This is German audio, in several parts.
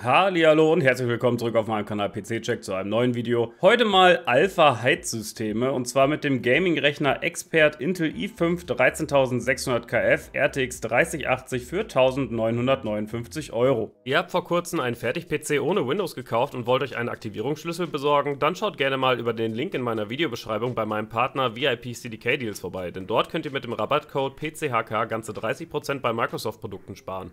Hallo und herzlich willkommen zurück auf meinem Kanal PC Check zu einem neuen Video. Heute mal Alpha Heizsysteme und zwar mit dem Gaming Rechner Expert Intel i5 13600KF RTX 3080 für 1959 Euro. Ihr habt vor kurzem einen Fertig-PC ohne Windows gekauft und wollt euch einen Aktivierungsschlüssel besorgen? Dann schaut gerne mal über den Link in meiner Videobeschreibung bei meinem Partner VIP CDK Deals vorbei, denn dort könnt ihr mit dem Rabattcode PCHK ganze 30% bei Microsoft Produkten sparen.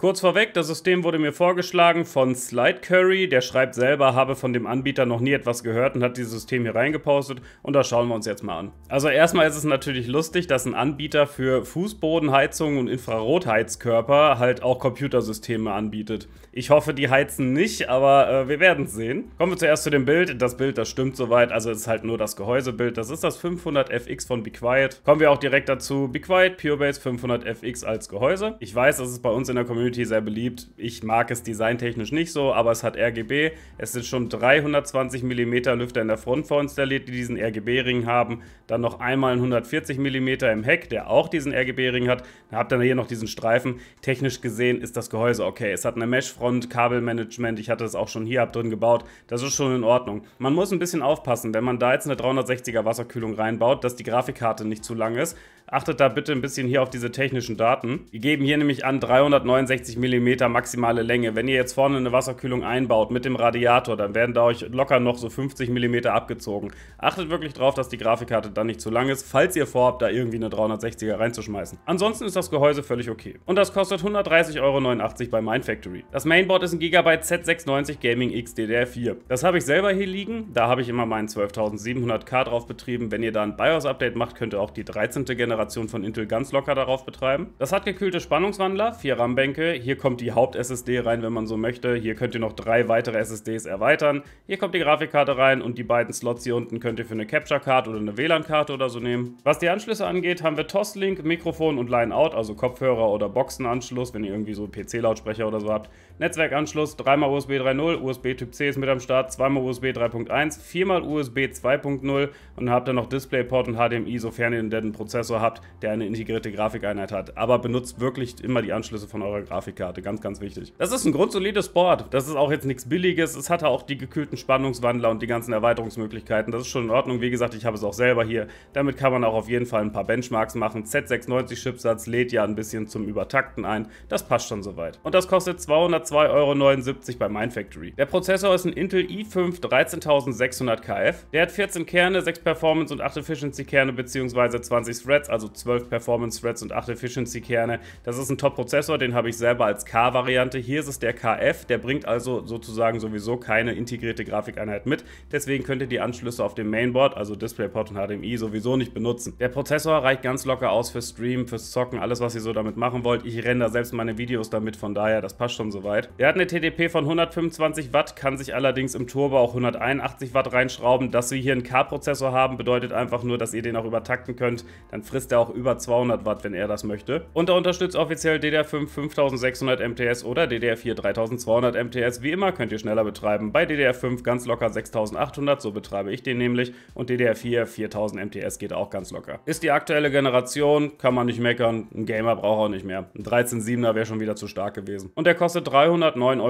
Kurz vorweg, das System wurde mir vorgeschlagen von Slide Curry, der schreibt selber, habe von dem Anbieter noch nie etwas gehört und hat dieses System hier reingepostet und das schauen wir uns jetzt mal an. Also erstmal ist es natürlich lustig, dass ein Anbieter für Fußbodenheizung und Infrarotheizkörper halt auch Computersysteme anbietet. Ich hoffe, die heizen nicht, aber äh, wir werden es sehen. Kommen wir zuerst zu dem Bild. Das Bild, das stimmt soweit, also es ist halt nur das Gehäusebild. Das ist das 500FX von Be Quiet. Kommen wir auch direkt dazu. Be Quiet PureBase 500FX als Gehäuse. Ich weiß, dass es bei uns in der Community Community sehr beliebt. Ich mag es designtechnisch nicht so, aber es hat RGB. Es sind schon 320 mm Lüfter in der Front vorinstalliert, die diesen RGB-Ring haben. Dann noch einmal ein 140 mm im Heck, der auch diesen RGB-Ring hat. Dann habt ihr hier noch diesen Streifen. Technisch gesehen ist das Gehäuse okay. Es hat eine Mesh-Front, Kabelmanagement. Ich hatte es auch schon hier ab drin gebaut. Das ist schon in Ordnung. Man muss ein bisschen aufpassen, wenn man da jetzt eine 360er Wasserkühlung reinbaut, dass die Grafikkarte nicht zu lang ist. Achtet da bitte ein bisschen hier auf diese technischen Daten. Die geben hier nämlich an 369 65 mm maximale Länge. Wenn ihr jetzt vorne eine Wasserkühlung einbaut mit dem Radiator, dann werden da euch locker noch so 50 mm abgezogen. Achtet wirklich darauf, dass die Grafikkarte dann nicht zu lang ist, falls ihr vorhabt, da irgendwie eine 360er reinzuschmeißen. Ansonsten ist das Gehäuse völlig okay. Und das kostet 130,89 Euro bei Mindfactory. Das Mainboard ist ein Gigabyte Z690 Gaming XDDR4. Das habe ich selber hier liegen. Da habe ich immer meinen 12700K drauf betrieben. Wenn ihr da ein BIOS-Update macht, könnt ihr auch die 13. Generation von Intel ganz locker darauf betreiben. Das hat gekühlte Spannungswandler, 4 RAM-Bänke, hier kommt die Haupt-SSD rein, wenn man so möchte. Hier könnt ihr noch drei weitere SSDs erweitern. Hier kommt die Grafikkarte rein und die beiden Slots hier unten könnt ihr für eine Capture-Card oder eine WLAN-Karte oder so nehmen. Was die Anschlüsse angeht, haben wir Toslink, Mikrofon und Line-Out, also Kopfhörer oder Boxenanschluss, wenn ihr irgendwie so PC-Lautsprecher oder so habt. Netzwerkanschluss, dreimal USB 3.0, USB Typ C ist mit am Start, zweimal USB 3.1, viermal USB 2.0 und dann habt ihr noch DisplayPort und HDMI, sofern ihr denn einen Prozessor habt, der eine integrierte Grafikeinheit hat. Aber benutzt wirklich immer die Anschlüsse von eurer Grafikkarte. Grafikkarte. Ganz, ganz wichtig. Das ist ein grundsolides Board. Das ist auch jetzt nichts Billiges. Es hat auch die gekühlten Spannungswandler und die ganzen Erweiterungsmöglichkeiten. Das ist schon in Ordnung. Wie gesagt, ich habe es auch selber hier. Damit kann man auch auf jeden Fall ein paar Benchmarks machen. Z690-Chipsatz lädt ja ein bisschen zum Übertakten ein. Das passt schon soweit. Und das kostet 202,79 Euro bei Mindfactory. Der Prozessor ist ein Intel i5 13600KF. Der hat 14 Kerne, 6 Performance und 8 Efficiency-Kerne bzw. 20 Threads, also 12 Performance-Threads und 8 Efficiency-Kerne. Das ist ein Top-Prozessor, den habe ich selber selber als K-Variante. Hier ist es der KF, der bringt also sozusagen sowieso keine integrierte Grafikeinheit mit. Deswegen könnt ihr die Anschlüsse auf dem Mainboard, also DisplayPort und HDMI, sowieso nicht benutzen. Der Prozessor reicht ganz locker aus für Stream, fürs Zocken, alles was ihr so damit machen wollt. Ich render selbst meine Videos damit, von daher, das passt schon soweit. Er hat eine TDP von 125 Watt, kann sich allerdings im Turbo auch 181 Watt reinschrauben. Dass wir hier einen K-Prozessor haben, bedeutet einfach nur, dass ihr den auch übertakten könnt. Dann frisst er auch über 200 Watt, wenn er das möchte. Und er unterstützt offiziell DDR5 5000 3600 MTS oder DDR4 3200 MTS. Wie immer könnt ihr schneller betreiben. Bei DDR5 ganz locker 6800, so betreibe ich den nämlich. Und DDR4 4000 MTS geht auch ganz locker. Ist die aktuelle Generation, kann man nicht meckern. Ein Gamer braucht auch nicht mehr. Ein 137er wäre schon wieder zu stark gewesen. Und der kostet 309,17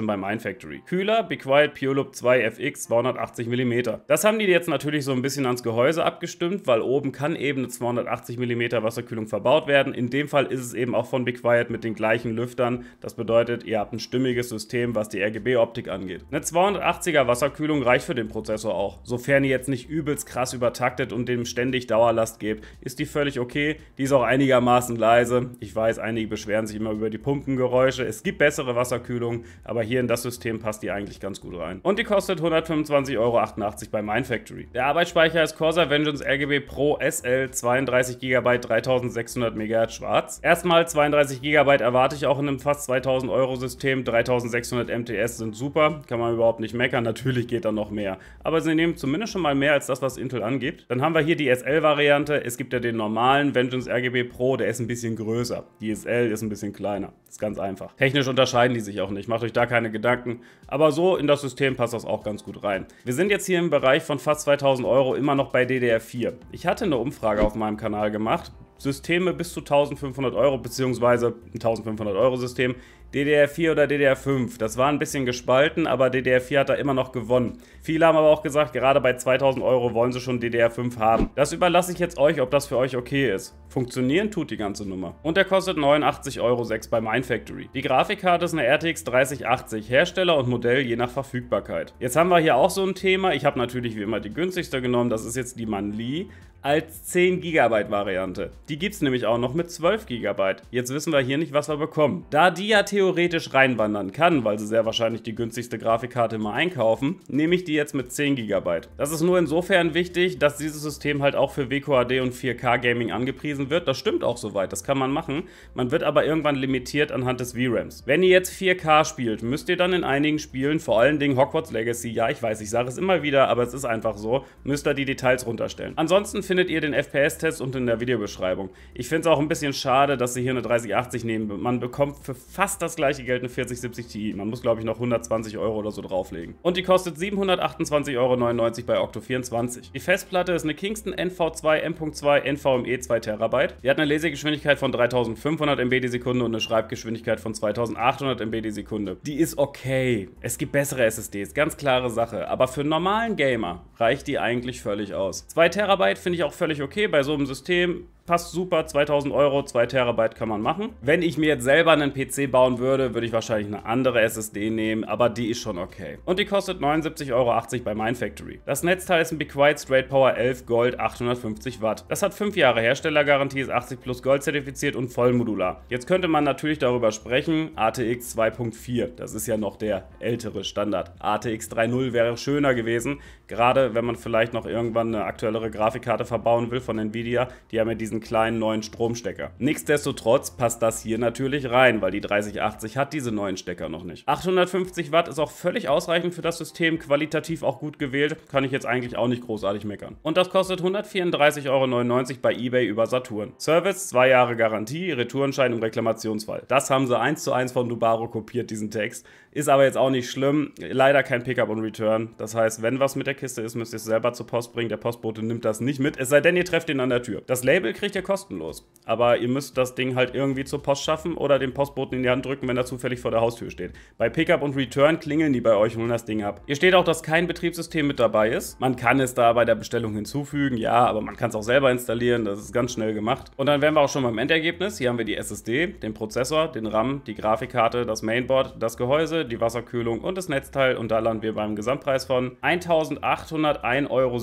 Euro beim Mindfactory. Kühler, Be Quiet Pulop 2 FX 280 mm. Das haben die jetzt natürlich so ein bisschen ans Gehäuse abgestimmt, weil oben kann eben eine 280 mm Wasserkühlung verbaut werden. In dem Fall ist es eben auch von Be Quiet mit den gleichen Lüftern. Das bedeutet, ihr habt ein stimmiges System, was die RGB-Optik angeht. Eine 280er Wasserkühlung reicht für den Prozessor auch. Sofern ihr jetzt nicht übelst krass übertaktet und dem ständig Dauerlast gebt, ist die völlig okay. Die ist auch einigermaßen leise. Ich weiß, einige beschweren sich immer über die Pumpengeräusche. Es gibt bessere Wasserkühlungen, aber hier in das System passt die eigentlich ganz gut rein. Und die kostet 125,88 Euro bei Mindfactory. Der Arbeitsspeicher ist Corsair Vengeance RGB Pro SL 32 GB 3600 MHz schwarz. Erstmal 32 GB erwartet erwarte ich auch in einem fast 2000 Euro System. 3600 MTS sind super, kann man überhaupt nicht meckern. Natürlich geht da noch mehr. Aber sie nehmen zumindest schon mal mehr als das, was Intel angibt. Dann haben wir hier die SL-Variante. Es gibt ja den normalen Vengeance RGB Pro, der ist ein bisschen größer. Die SL ist ein bisschen kleiner. ist ganz einfach. Technisch unterscheiden die sich auch nicht. Macht euch da keine Gedanken. Aber so in das System passt das auch ganz gut rein. Wir sind jetzt hier im Bereich von fast 2000 Euro immer noch bei DDR4. Ich hatte eine Umfrage auf meinem Kanal gemacht, Systeme bis zu 1500 Euro, beziehungsweise ein 1500 Euro System DDR4 oder DDR5. Das war ein bisschen gespalten, aber DDR4 hat da immer noch gewonnen. Viele haben aber auch gesagt, gerade bei 2000 Euro wollen sie schon DDR5 haben. Das überlasse ich jetzt euch, ob das für euch okay ist. Funktionieren tut die ganze Nummer. Und der kostet 89,06 Euro bei Mindfactory. Die Grafikkarte ist eine RTX 3080, Hersteller und Modell je nach Verfügbarkeit. Jetzt haben wir hier auch so ein Thema. Ich habe natürlich wie immer die günstigste genommen, das ist jetzt die Manli als 10 GB Variante. Die gibt es nämlich auch noch mit 12 GB. Jetzt wissen wir hier nicht, was wir bekommen. Da die ja theoretisch theoretisch reinwandern kann, weil sie sehr wahrscheinlich die günstigste Grafikkarte mal einkaufen, nehme ich die jetzt mit 10 GB. Das ist nur insofern wichtig, dass dieses System halt auch für WQAD und 4K Gaming angepriesen wird. Das stimmt auch soweit, das kann man machen. Man wird aber irgendwann limitiert anhand des VRAMs. Wenn ihr jetzt 4K spielt, müsst ihr dann in einigen Spielen, vor allen Dingen Hogwarts Legacy, ja ich weiß, ich sage es immer wieder, aber es ist einfach so, müsst ihr die Details runterstellen. Ansonsten findet ihr den FPS-Test unten in der Videobeschreibung. Ich finde es auch ein bisschen schade, dass sie hier eine 3080 nehmen. Man bekommt für fast das das gleiche Geld eine 4070 Ti. Man muss, glaube ich, noch 120 Euro oder so drauflegen. Und die kostet 728,99 Euro bei Octo 24. Die Festplatte ist eine Kingston NV2 M.2 NVMe 2 TB. Die hat eine Lesegeschwindigkeit von 3500 MB die Sekunde und eine Schreibgeschwindigkeit von 2800 MB die Sekunde. Die ist okay. Es gibt bessere SSDs, ganz klare Sache. Aber für einen normalen Gamer reicht die eigentlich völlig aus. 2 TB finde ich auch völlig okay bei so einem System passt super, 2000 Euro, 2 Terabyte kann man machen. Wenn ich mir jetzt selber einen PC bauen würde, würde ich wahrscheinlich eine andere SSD nehmen, aber die ist schon okay. Und die kostet 79,80 Euro bei MineFactory. Das Netzteil ist ein BeQuiet Straight Power 11 Gold 850 Watt. Das hat 5 Jahre Herstellergarantie, ist 80 plus Gold zertifiziert und vollmodular. Jetzt könnte man natürlich darüber sprechen, ATX 2.4, das ist ja noch der ältere Standard. ATX 3.0 wäre schöner gewesen, gerade wenn man vielleicht noch irgendwann eine aktuellere Grafikkarte verbauen will von Nvidia, die haben ja diesen diesen kleinen neuen Stromstecker. Nichtsdestotrotz passt das hier natürlich rein, weil die 3080 hat diese neuen Stecker noch nicht. 850 Watt ist auch völlig ausreichend für das System, qualitativ auch gut gewählt, kann ich jetzt eigentlich auch nicht großartig meckern. Und das kostet 134,99 Euro bei Ebay über Saturn. Service, zwei Jahre Garantie, Retourenschein im Reklamationsfall. Das haben sie eins zu eins von Dubaro kopiert, diesen Text. Ist aber jetzt auch nicht schlimm, leider kein Pickup und Return. Das heißt, wenn was mit der Kiste ist, müsst ihr es selber zur Post bringen, der Postbote nimmt das nicht mit, es sei denn, ihr trefft ihn an der Tür. Das Label kriegt kriegt ihr kostenlos. Aber ihr müsst das Ding halt irgendwie zur Post schaffen oder den Postboten in die Hand drücken, wenn er zufällig vor der Haustür steht. Bei Pickup und Return klingeln die bei euch und holen das Ding ab. Hier steht auch, dass kein Betriebssystem mit dabei ist. Man kann es da bei der Bestellung hinzufügen, ja, aber man kann es auch selber installieren, das ist ganz schnell gemacht. Und dann wären wir auch schon beim Endergebnis. Hier haben wir die SSD, den Prozessor, den RAM, die Grafikkarte, das Mainboard, das Gehäuse, die Wasserkühlung und das Netzteil. Und da landen wir beim Gesamtpreis von 1.801,57 Euro.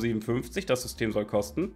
Das System soll kosten 1.959,50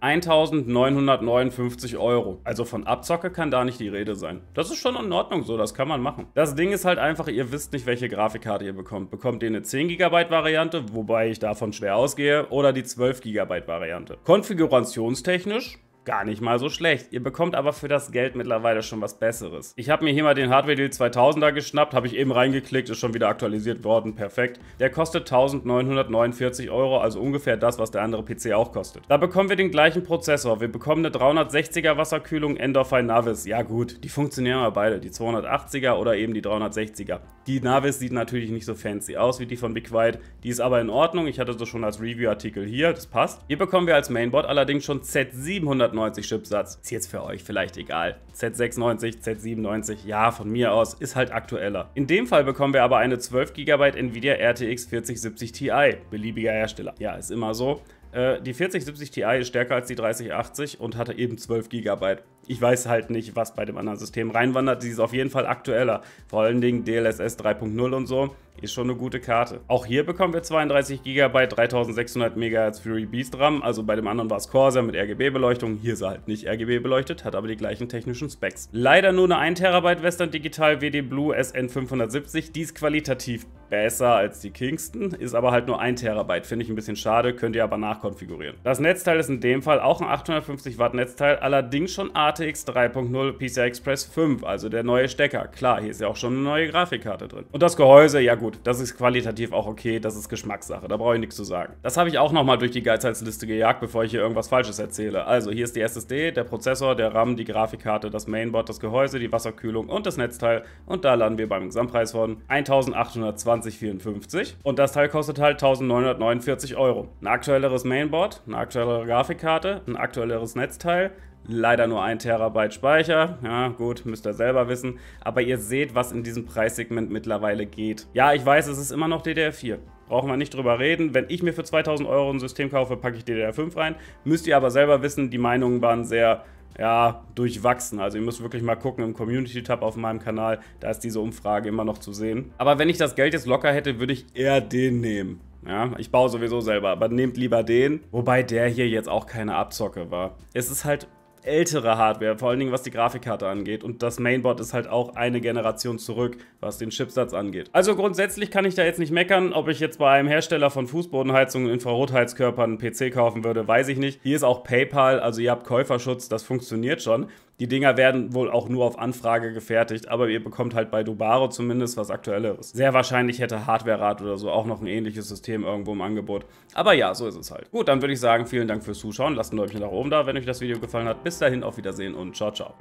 Euro. 50 Euro. Also von Abzocke kann da nicht die Rede sein. Das ist schon in Ordnung so, das kann man machen. Das Ding ist halt einfach, ihr wisst nicht, welche Grafikkarte ihr bekommt. Bekommt ihr eine 10 GB Variante, wobei ich davon schwer ausgehe, oder die 12 GB Variante. Konfigurationstechnisch gar nicht mal so schlecht. Ihr bekommt aber für das Geld mittlerweile schon was Besseres. Ich habe mir hier mal den Hardware Deal 2000er geschnappt, habe ich eben reingeklickt, ist schon wieder aktualisiert worden, perfekt. Der kostet 1949 Euro, also ungefähr das, was der andere PC auch kostet. Da bekommen wir den gleichen Prozessor. Wir bekommen eine 360er Wasserkühlung Endorphin Navis. Ja gut, die funktionieren aber beide, die 280er oder eben die 360er. Die Navis sieht natürlich nicht so fancy aus wie die von Big White, die ist aber in Ordnung. Ich hatte das schon als Review-Artikel hier, das passt. Hier bekommen wir als Mainboard allerdings schon z 790 Chipsatz. Ist jetzt für euch vielleicht egal. Z96, Z97, ja, von mir aus, ist halt aktueller. In dem Fall bekommen wir aber eine 12 GB Nvidia RTX 4070 Ti, beliebiger Hersteller. Ja, ist immer so. Äh, die 4070 Ti ist stärker als die 3080 und hatte eben 12 GB ich weiß halt nicht, was bei dem anderen System reinwandert. Sie ist auf jeden Fall aktueller. Vor allen Dingen DLSS 3.0 und so ist schon eine gute Karte. Auch hier bekommen wir 32 GB, 3600 MHz Fury Beast RAM. Also bei dem anderen war es Corsair mit RGB-Beleuchtung. Hier ist er halt nicht RGB-beleuchtet, hat aber die gleichen technischen Specs. Leider nur eine 1 TB Western Digital WD Blue SN570. Die ist qualitativ besser als die Kingston, ist aber halt nur 1 TB. Finde ich ein bisschen schade, könnt ihr aber nachkonfigurieren. Das Netzteil ist in dem Fall auch ein 850 Watt Netzteil, allerdings schon Art ATX 3.0 PCI Express 5, also der neue Stecker. Klar, hier ist ja auch schon eine neue Grafikkarte drin. Und das Gehäuse, ja gut, das ist qualitativ auch okay, das ist Geschmackssache, da brauche ich nichts zu sagen. Das habe ich auch nochmal durch die Geizheitsliste gejagt, bevor ich hier irgendwas Falsches erzähle. Also hier ist die SSD, der Prozessor, der RAM, die Grafikkarte, das Mainboard, das Gehäuse, die Wasserkühlung und das Netzteil. Und da landen wir beim Gesamtpreis von 1820,54 und das Teil kostet halt 1949 Euro. Ein aktuelleres Mainboard, eine aktuellere Grafikkarte, ein aktuelleres Netzteil, Leider nur 1 Terabyte Speicher. Ja, gut, müsst ihr selber wissen. Aber ihr seht, was in diesem Preissegment mittlerweile geht. Ja, ich weiß, es ist immer noch DDR4. Brauchen wir nicht drüber reden. Wenn ich mir für 2000 Euro ein System kaufe, packe ich DDR5 rein. Müsst ihr aber selber wissen, die Meinungen waren sehr ja, durchwachsen. Also ihr müsst wirklich mal gucken im Community-Tab auf meinem Kanal, da ist diese Umfrage immer noch zu sehen. Aber wenn ich das Geld jetzt locker hätte, würde ich eher den nehmen. Ja, ich baue sowieso selber, aber nehmt lieber den. Wobei der hier jetzt auch keine Abzocke war. Es ist halt ältere Hardware, vor allen Dingen was die Grafikkarte angeht. Und das Mainboard ist halt auch eine Generation zurück, was den Chipsatz angeht. Also grundsätzlich kann ich da jetzt nicht meckern. Ob ich jetzt bei einem Hersteller von Fußbodenheizungen und Infrarotheizkörpern einen PC kaufen würde, weiß ich nicht. Hier ist auch PayPal, also ihr habt Käuferschutz, das funktioniert schon. Die Dinger werden wohl auch nur auf Anfrage gefertigt, aber ihr bekommt halt bei Dubaro zumindest was Aktuelleres. Sehr wahrscheinlich hätte Hardware-Rat oder so auch noch ein ähnliches System irgendwo im Angebot. Aber ja, so ist es halt. Gut, dann würde ich sagen, vielen Dank fürs Zuschauen. Lasst ein Däumchen nach oben da, wenn euch das Video gefallen hat. Bis dahin, auf Wiedersehen und ciao, ciao.